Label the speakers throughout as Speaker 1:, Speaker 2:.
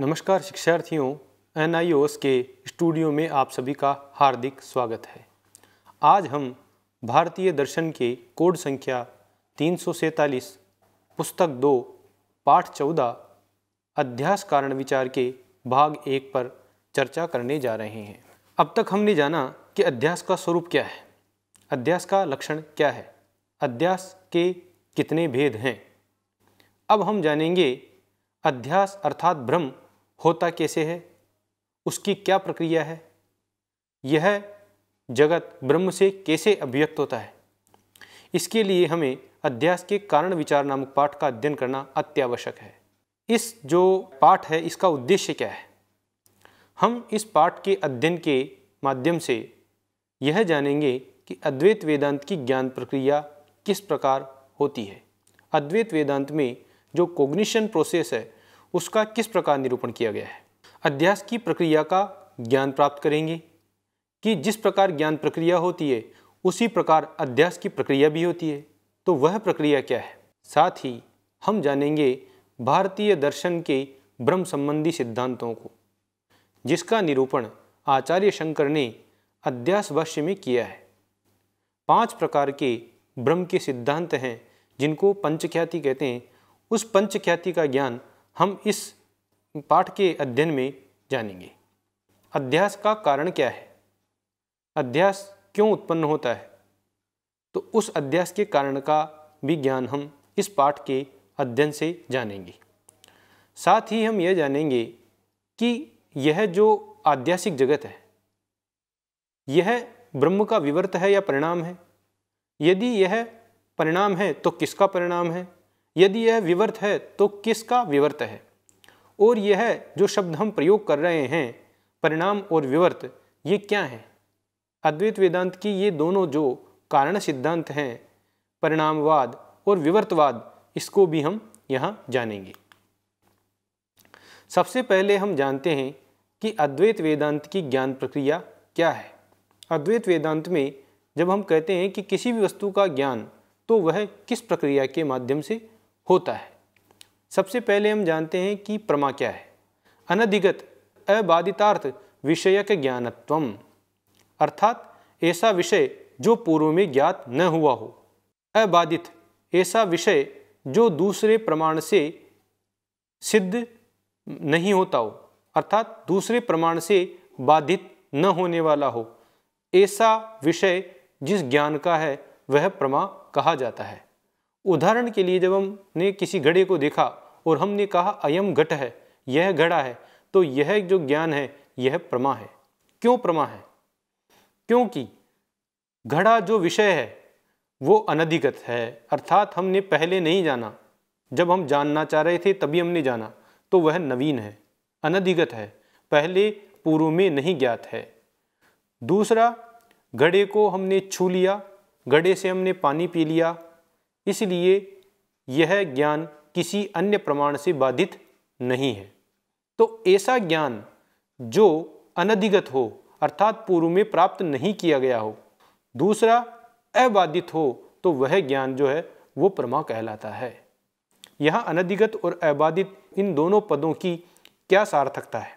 Speaker 1: नमस्कार शिक्षार्थियों एन के स्टूडियो में आप सभी का हार्दिक स्वागत है आज हम भारतीय दर्शन के कोड संख्या तीन पुस्तक दो पाठ चौदह अध्यास कारण विचार के भाग एक पर चर्चा करने जा रहे हैं अब तक हमने जाना कि अध्यास का स्वरूप क्या है अध्यास का लक्षण क्या है अध्यास के कितने भेद हैं अब हम जानेंगे अध्यास अर्थात भ्रम होता कैसे है उसकी क्या प्रक्रिया है यह जगत ब्रह्म से कैसे अभिव्यक्त होता है इसके लिए हमें अध्यास के कारण विचार नामक पाठ का अध्ययन करना अत्यावश्यक है इस जो पाठ है इसका उद्देश्य क्या है हम इस पाठ के अध्ययन के माध्यम से यह जानेंगे कि अद्वैत वेदांत की ज्ञान प्रक्रिया किस प्रकार होती है अद्वैत वेदांत में जो कोग्निशन प्रोसेस है उसका किस प्रकार निरूपण किया गया है अध्यास की प्रक्रिया का ज्ञान प्राप्त करेंगे कि जिस प्रकार ज्ञान प्रक्रिया होती है उसी प्रकार अध्यास की प्रक्रिया भी होती है तो वह प्रक्रिया क्या है साथ ही हम जानेंगे भारतीय दर्शन के ब्रह्म संबंधी सिद्धांतों को जिसका निरूपण आचार्य शंकर ने अध्यास भाष्य में किया है पांच प्रकार के ब्रह्म के सिद्धांत हैं जिनको पंचख्याति कहते हैं उस पंचख्याति का ज्ञान हम इस पाठ के अध्ययन में जानेंगे अध्यास का कारण क्या है अध्यास क्यों उत्पन्न होता है तो उस अध्यास के कारण का भी ज्ञान हम इस पाठ के अध्ययन से जानेंगे साथ ही हम यह जानेंगे कि यह जो आध्यासिक जगत है यह ब्रह्म का विवर्त है या परिणाम है यदि यह परिणाम है तो किसका परिणाम है यदि यह विवर्त है तो किसका विवर्त है और यह जो शब्द हम प्रयोग कर रहे हैं परिणाम और विवर्त ये क्या हैं अद्वैत वेदांत की ये दोनों जो कारण सिद्धांत हैं परिणामवाद और विवर्तवाद इसको भी हम यहाँ जानेंगे सबसे पहले हम जानते हैं कि अद्वैत वेदांत की ज्ञान प्रक्रिया क्या है अद्वैत वेदांत में जब हम कहते हैं कि किसी भी वस्तु का ज्ञान तो वह किस प्रक्रिया के माध्यम से होता है सबसे पहले हम जानते हैं कि प्रमा क्या है अनधिगत अबाधितार्थ विषयक ज्ञानत्वम अर्थात ऐसा विषय जो पूर्व में ज्ञात न हुआ हो अबाधित ऐसा विषय जो दूसरे प्रमाण से सिद्ध नहीं होता हो अर्थात दूसरे प्रमाण से बाधित न होने वाला हो ऐसा विषय जिस ज्ञान का है वह प्रमा कहा जाता है उदाहरण के लिए जब हमने किसी घड़े को देखा और हमने कहा अयम घट है यह घड़ा है तो यह जो ज्ञान है यह प्रमा है क्यों प्रमा है क्योंकि घड़ा जो विषय है वो अनधिगत है अर्थात हमने पहले नहीं जाना जब हम जानना चाह रहे थे तभी हमने जाना तो वह नवीन है अनधिगत है पहले पूर्व में नहीं ज्ञात है दूसरा घड़े को हमने छू लिया घड़े से हमने पानी पी लिया इसलिए यह ज्ञान किसी अन्य प्रमाण से बाधित नहीं है तो ऐसा ज्ञान जो अनधिगत हो अर्थात पूर्व में प्राप्त नहीं किया गया हो दूसरा अबाधित हो तो वह ज्ञान जो है वो प्रमा कहलाता है यहाँ अनधिगत और अबाधित इन दोनों पदों की क्या सार्थकता है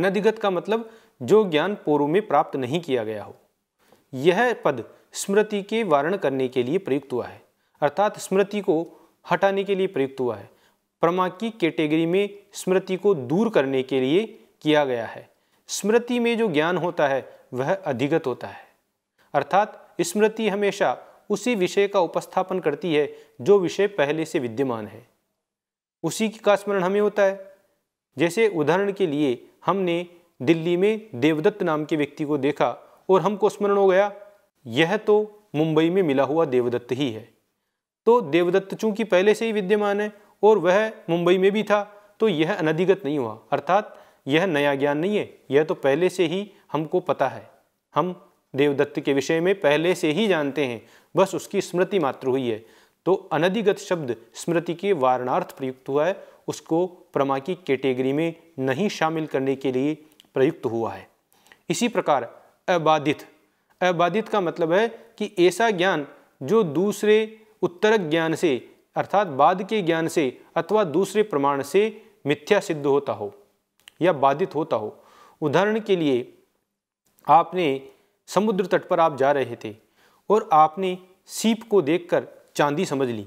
Speaker 1: अनधिगत का मतलब जो ज्ञान पूर्व में प्राप्त नहीं किया गया हो यह पद स्मृति के वारण करने के लिए प्रयुक्त हुआ है अर्थात स्मृति को हटाने के लिए प्रयुक्त हुआ है प्रमा की कैटेगरी में स्मृति को दूर करने के लिए किया गया है स्मृति में जो ज्ञान होता है वह अधिगत होता है अर्थात स्मृति हमेशा उसी विषय का उपस्थापन करती है जो विषय पहले से विद्यमान है उसी का स्मरण हमें होता है जैसे उदाहरण के लिए हमने दिल्ली में देवदत्त नाम के व्यक्ति को देखा और हमको स्मरण हो गया यह तो मुंबई में मिला हुआ देवदत्त ही है तो देवदत्त चूंकि पहले से ही विद्यमान है और वह मुंबई में भी था तो यह अनधिगत नहीं हुआ अर्थात यह नया ज्ञान नहीं है यह तो पहले से ही हमको पता है हम देवदत्त के विषय में पहले से ही जानते हैं बस उसकी स्मृति मात्र हुई है तो अनधिगत शब्द स्मृति के वारणार्थ प्रयुक्त हुआ है उसको प्रमा की कैटेगरी में नहीं शामिल करने के लिए प्रयुक्त हुआ है इसी प्रकार अबाधित अबाधित का मतलब है कि ऐसा ज्ञान जो दूसरे उत्तरक ज्ञान से अर्थात बाद के ज्ञान से अथवा दूसरे प्रमाण से मिथ्या सिद्ध होता हो या बाधित होता हो उदाहरण के लिए आपने समुद्र तट पर आप जा रहे थे और आपने सीप को देखकर चांदी समझ ली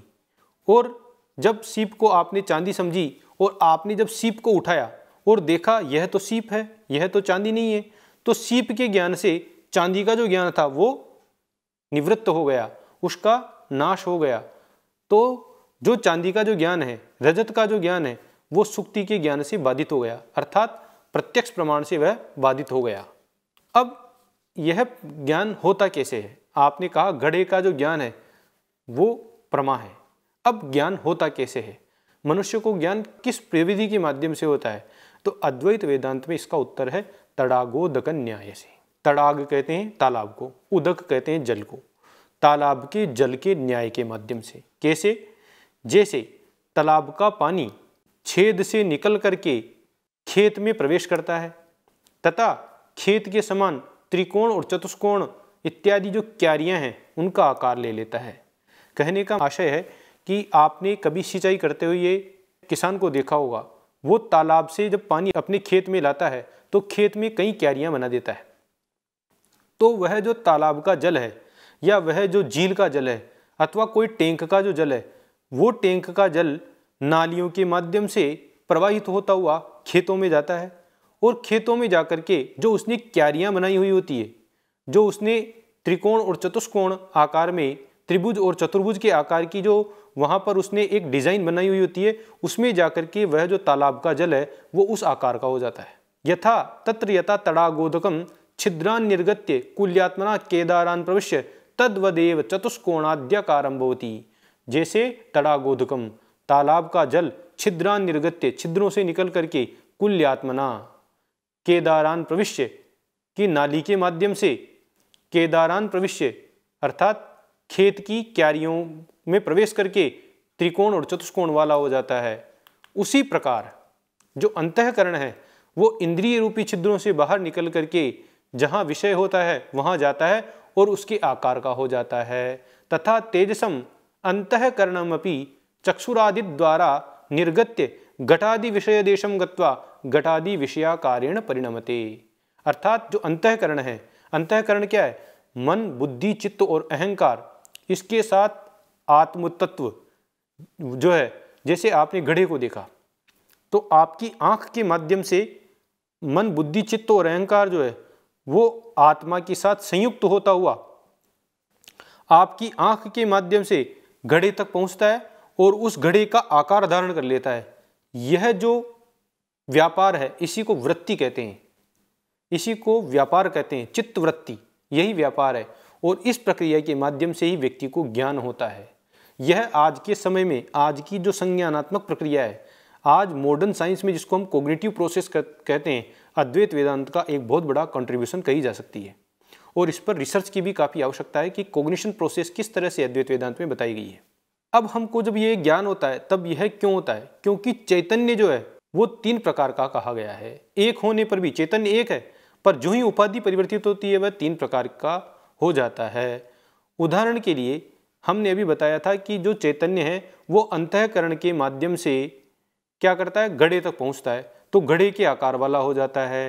Speaker 1: और जब सीप को आपने चांदी समझी और आपने जब सीप को उठाया और देखा यह तो सीप है यह तो चांदी नहीं है तो सीप के ज्ञान से चांदी का जो ज्ञान था वो निवृत्त हो गया उसका नाश हो गया तो जो चांदी का जो ज्ञान है रजत का जो ज्ञान है वो सुक्ति के ज्ञान से बाधित हो गया अर्थात प्रत्यक्ष प्रमाण से वह बाधित हो गया अब यह ज्ञान होता कैसे है आपने कहा घड़े का जो ज्ञान है वो प्रमा है अब ज्ञान होता कैसे है मनुष्य को ज्ञान किस प्रविधि के माध्यम से होता है तो अद्वैत वेदांत में इसका उत्तर है दकन न्याय से तड़ाग कहते हैं तालाब को उदक कहते हैं जल को तालाब के जल के न्याय के माध्यम से कैसे जैसे तालाब का पानी छेद से निकल करके खेत में प्रवेश करता है तथा खेत के समान त्रिकोण और चतुष्कोण इत्यादि जो क्यारियां हैं उनका आकार ले लेता है कहने का आशय है कि आपने कभी सिंचाई करते हुए किसान को देखा होगा वो तालाब से जब पानी अपने खेत में लाता है तो खेत में कई क्यारियां बना देता है तो वह जो तालाब का जल है या वह जो झील का जल है अथवा कोई टैंक का जो जल है वो टैंक का जल नालियों के माध्यम से प्रवाहित होता हुआ खेतों में जाता है और खेतों में जा कर के जो उसने क्यारियाँ बनाई हुई होती है जो उसने त्रिकोण और चतुष्कोण आकार में त्रिभुज और चतुर्भुज के आकार की जो वहाँ पर उसने एक डिज़ाइन बनाई हुई होती है उसमें जाकर के वह जो तालाब का जल है वो उस आकार का हो जाता है यथा तत्र यथा तड़ागोधकम छिद्रान निर्गत्य कुल्यात्मना केदारान प्रविश्य तद्वदेव चतुष्कोणाद्याकारम जैसे तड़ागोधकम तालाब का जल छिद्रान निर्गत्य छिद्रों से निकल करके कुल्यात्मना केदारान प्रविश्य की नाली के माध्यम से केदारान प्रविश्य अर्थात खेत की क्यारियों में प्रवेश करके त्रिकोण और चतुष्कोण वाला हो जाता है उसी प्रकार जो अंतकरण है वो इंद्रिय रूपी छिद्रों से बाहर निकल करके जहाँ विषय होता है वहाँ जाता है और उसके आकार का हो जाता है तथा तेजसम अंतकरणमपि चक्षुरादि द्वारा निर्गत्य घटादि विषय देशम गत्वा घटादि विषयाकारेण परिणमते अर्थात जो अंतकरण है अंतकरण क्या है मन बुद्धि चित्त और अहंकार इसके साथ आत्मतत्व जो है जैसे आपने घड़े को देखा तो आपकी आंख के माध्यम से मन बुद्धि चित्त और अहंकार जो है वो आत्मा के साथ संयुक्त होता हुआ आपकी आंख के माध्यम से घड़े तक पहुंचता है और उस घड़े का आकार धारण कर लेता है यह जो व्यापार है इसी को वृत्ति कहते हैं इसी को व्यापार कहते हैं चित्त वृत्ति यही व्यापार है और इस प्रक्रिया के माध्यम से ही व्यक्ति को ज्ञान होता है यह आज के समय में आज की जो संज्ञानात्मक प्रक्रिया है आज मॉडर्न साइंस में जिसको हम कोग्नेटिव प्रोसेस कहते हैं अद्वैत वेदांत का एक बहुत बड़ा कंट्रीब्यूशन कही जा सकती है और इस पर रिसर्च की भी काफ़ी आवश्यकता है कि कोग्निशन प्रोसेस किस तरह से अद्वैत वेदांत में बताई गई है अब हमको जब ये ज्ञान होता है तब यह क्यों होता है क्योंकि चैतन्य जो है वो तीन प्रकार का कहा गया है एक होने पर भी चैतन्य एक है पर जो ही उपाधि परिवर्तित होती है वह तीन प्रकार का हो जाता है उदाहरण के लिए हमने अभी बताया था कि जो चैतन्य है वो अंतकरण के माध्यम से क्या करता है घड़े तक पहुंचता है तो घड़े के आकार वाला हो जाता है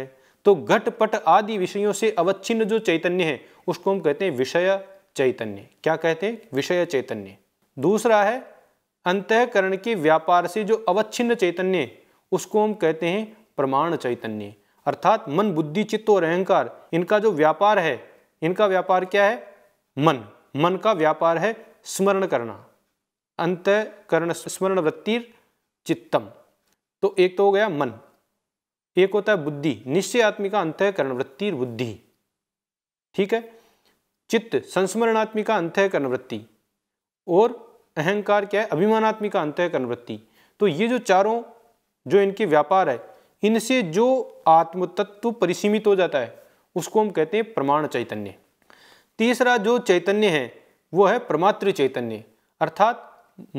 Speaker 1: तो घटपट आदि विषयों से अवच्छिन्न जो चैतन्य है उसको हम कहते हैं विषय चैतन्य क्या कहते हैं विषय चैतन्य दूसरा है अंतकरण के व्यापार से जो अवच्छिन्न चैतन्य उसको हम कहते हैं प्रमाण चैतन्य अर्थात मन बुद्धि चित्त और अहंकार इनका जो व्यापार है इनका व्यापार क्या है मन मन का व्यापार है स्मरण करना अंतकरण स्मरण वृत्तिर चित्तम तो एक तो हो गया मन एक होता है बुद्धि निश्चय आत्मिका अंतकरण वृत्ति बुद्धि ठीक है चित्त संस्मरणात्मिका अंतकरण वृत्ति और अहंकार क्या है अभिमानात्मिक अंत अनुवृत्ति तो ये जो चारों जो इनके व्यापार है इनसे जो आत्म तत्व परिसीमित हो जाता है उसको हम कहते हैं प्रमाण चैतन्य तीसरा जो चैतन्य है वो है प्रमात्र चैतन्य अर्थात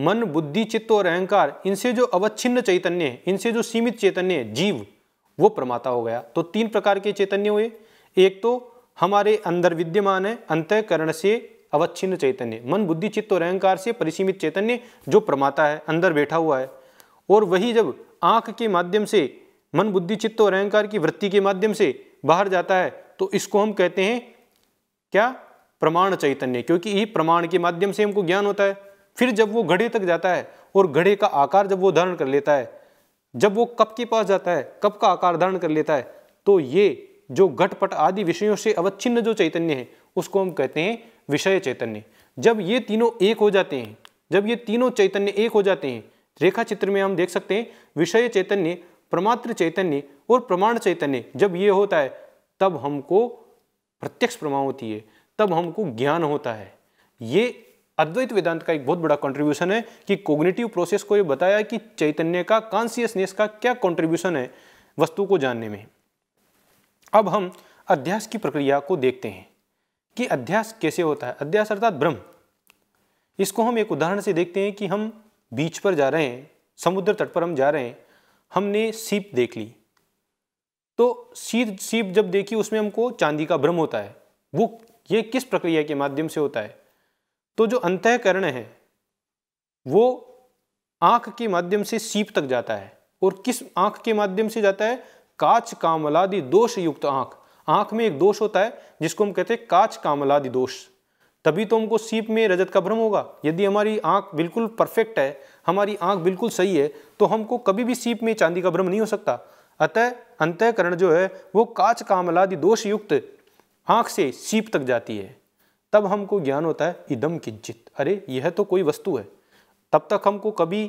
Speaker 1: मन बुद्धि चित्त और अहंकार इनसे जो अवच्छिन्न चैतन्य है इनसे जो सीमित चैतन्य है जीव वो प्रमाता हो गया तो तीन प्रकार के चैतन्य हुए एक तो हमारे अंदर विद्यमान है अंतकरण से अवच्छिन्न चैतन्य मन बुद्धि चित्त और अहंकार से परिसीमित चैतन्य जो प्रमाता है अंदर बैठा हुआ है और वही जब आँख के माध्यम से मन बुद्धि चित्त और अहंकार की वृत्ति के माध्यम से बाहर जाता है तो इसको हम कहते हैं क्या प्रमाण चैतन्य क्योंकि ये प्रमाण के माध्यम से हमको ज्ञान होता है फिर जब वो घड़े तक जाता है और घड़े का आकार जब वो धारण कर लेता है जब वो कप के पास जाता है कप का आकार धारण कर लेता है तो ये जो घटपट आदि विषयों से अवच्छिन्न जो चैतन्य है उसको हम कहते हैं विषय चैतन्य जब ये तीनों एक हो जाते हैं जब ये तीनों चैतन्य एक हो जाते हैं रेखा चित्र में हम देख सकते हैं विषय चैतन्य प्रमात्र चैतन्य और प्रमाण चैतन्य जब ये होता है तब हमको प्रत्यक्ष प्रमाण होती है तब हमको ज्ञान होता है ये अद्वैत वेदांत का एक बहुत बड़ा कंट्रीब्यूशन है कि कोग्नेटिव प्रोसेस को ये बताया कि चैतन्य का कॉन्सियसनेस का क्या कंट्रीब्यूशन है वस्तु को जानने में अब हम अध्यास की प्रक्रिया को देखते हैं कि अध्यास कैसे होता है अध्यास अर्थात भ्रम इसको हम एक उदाहरण से देखते हैं कि हम बीच पर जा रहे हैं समुद्र तट पर हम जा रहे हैं हमने सीप देख ली तो सीप सीप जब देखी उसमें हमको चांदी का भ्रम होता है वो ये किस प्रक्रिया के माध्यम से होता है तो जो अंतकरण है वो आंख के माध्यम से सीप तक जाता है और किस आंख के माध्यम से जाता है काच कामलादि दोष युक्त आंख आंख में एक दोष होता है जिसको हम कहते हैं काच कामलादि दोष तभी तो हमको सीप में रजत का भ्रम होगा यदि हमारी आंख बिल्कुल परफेक्ट है हमारी आंख बिल्कुल सही है तो हमको कभी भी सीप में चांदी का भ्रम नहीं हो सकता अतः अंतःकरण जो है वो काच कामलादि दोष युक्त आंख से सीप तक जाती है तब हमको ज्ञान होता है इदम किंचित अरे यह तो कोई वस्तु है तब तक हमको कभी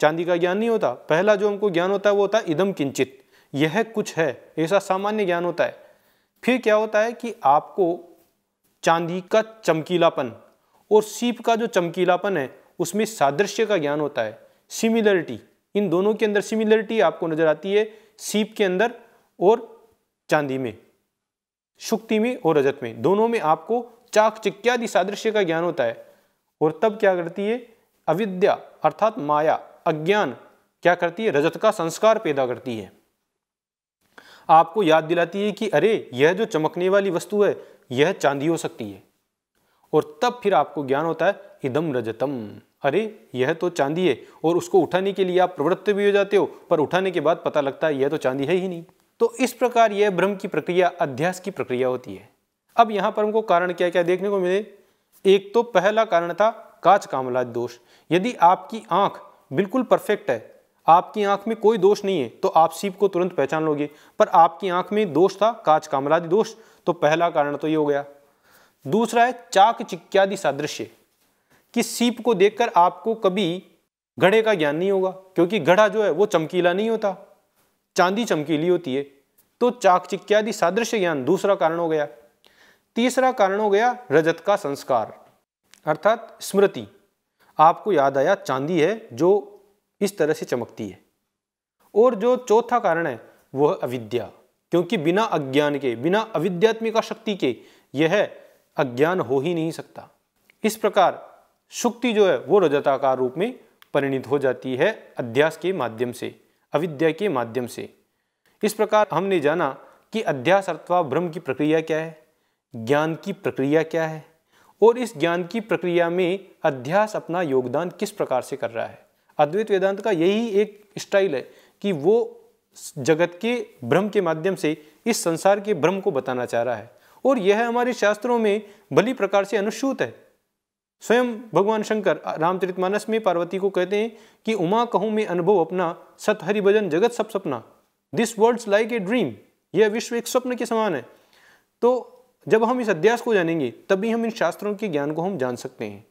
Speaker 1: चांदी का ज्ञान नहीं होता पहला जो हमको ज्ञान होता है वो होता है इदम किंचित यह कुछ है ऐसा सामान्य ज्ञान होता है फिर क्या होता है कि आपको चांदी का चमकीलापन और सीप का जो चमकीलापन है उसमें सादृश्य का ज्ञान होता है सिमिलरिटी इन दोनों के अंदर सिमिलरिटी आपको नजर आती है सीप के अंदर और चांदी में शुक्ति में और रजत में दोनों में आपको चाक चिक्यादि सादृश्य का ज्ञान होता है और तब क्या करती है अविद्या अर्थात माया अज्ञान क्या करती है रजत का संस्कार पैदा करती है आपको याद दिलाती है कि अरे यह जो चमकने वाली वस्तु है यह चांदी हो सकती है और तब फिर आपको ज्ञान होता है इदम रजतम अरे यह तो चांदी है और उसको उठाने के लिए आप प्रवृत्त भी हो जाते हो पर उठाने के बाद पता लगता है यह तो चांदी है ही नहीं तो इस प्रकार यह भ्रम की प्रक्रिया अध्यास की प्रक्रिया होती है अब यहां पर हमको कारण क्या क्या देखने को मिले एक तो पहला कारण था काच कामलाज दोष यदि आपकी आंख बिल्कुल परफेक्ट है आपकी आंख में कोई दोष नहीं है तो आप सीप को तुरंत पहचान लोगे पर आपकी आंख में दोष था काच कामरादि दोष तो पहला कारण तो ये हो गया दूसरा है चाक चिक्यादि सादृश्य कि सीप को देखकर आपको कभी घड़े का ज्ञान नहीं होगा क्योंकि घड़ा जो है वो चमकीला नहीं होता चांदी चमकीली होती है तो चाक चिक्यादि सादृश्य ज्ञान दूसरा कारण हो गया तीसरा कारण हो गया रजत का संस्कार अर्थात स्मृति आपको याद आया चांदी है जो इस तरह से चमकती है और जो चौथा कारण है वह अविद्या क्योंकि बिना अज्ञान के बिना अविद्यात्मिका शक्ति के यह अज्ञान हो ही नहीं सकता इस प्रकार शुक्ति जो है वो रजताकार रूप में परिणित हो जाती है अध्यास के माध्यम से अविद्या के माध्यम से इस प्रकार हमने जाना कि अध्यास अथवा भ्रम की प्रक्रिया क्या है ज्ञान की प्रक्रिया क्या है और इस ज्ञान की प्रक्रिया में अध्यास अपना योगदान किस प्रकार से कर रहा है अद्वैत वेदांत का यही एक स्टाइल है कि वो जगत के भ्रम के माध्यम से इस संसार के भ्रम को बताना चाह रहा है और यह हमारे शास्त्रों में भली प्रकार से अनुसूत है स्वयं भगवान शंकर रामचरितमानस में पार्वती को कहते हैं कि उमा कहूँ मैं अनुभव अपना सत हरि भजन जगत सब सपना this world's like a dream यह विश्व एक स्वप्न के समान है तो जब हम इस अध्यास को जानेंगे तभी हम इन शास्त्रों के ज्ञान को हम जान सकते हैं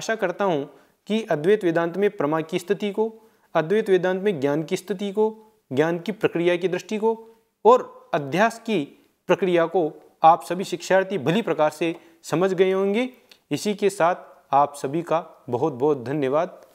Speaker 1: आशा करता हूँ कि अद्वैत वेदांत में प्रमा की स्थिति को अद्वैत वेदांत में ज्ञान की स्थिति को ज्ञान की प्रक्रिया की दृष्टि को और अध्यास की प्रक्रिया को आप सभी शिक्षार्थी भली प्रकार से समझ गए होंगे इसी के साथ आप सभी का बहुत बहुत धन्यवाद